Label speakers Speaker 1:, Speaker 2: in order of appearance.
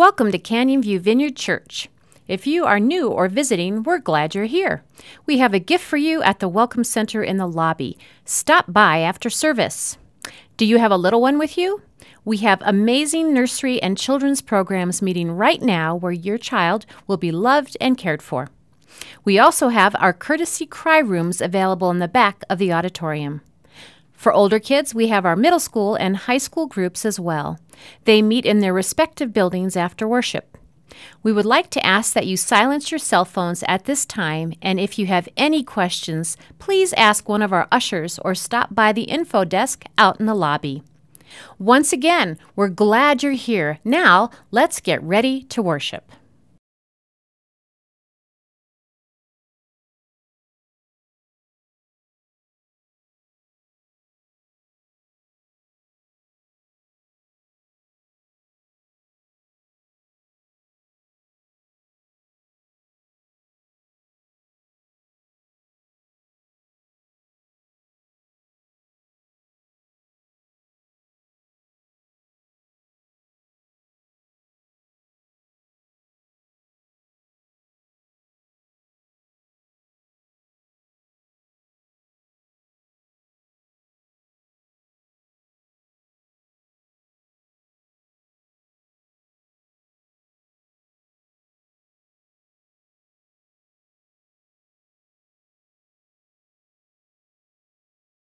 Speaker 1: Welcome to Canyon View Vineyard Church. If you are new or visiting, we're glad you're here. We have a gift for you at the Welcome Center in the lobby. Stop by after service. Do you have a little one with you? We have amazing nursery and children's programs meeting right now where your child will be loved and cared for. We also have our courtesy cry rooms available in the back of the auditorium. For older kids, we have our middle school and high school groups as well. They meet in their respective buildings after worship. We would like to ask that you silence your cell phones at this time, and if you have any questions, please ask one of our ushers or stop by the info desk out in the lobby. Once again, we're glad you're here. Now, let's get ready to worship.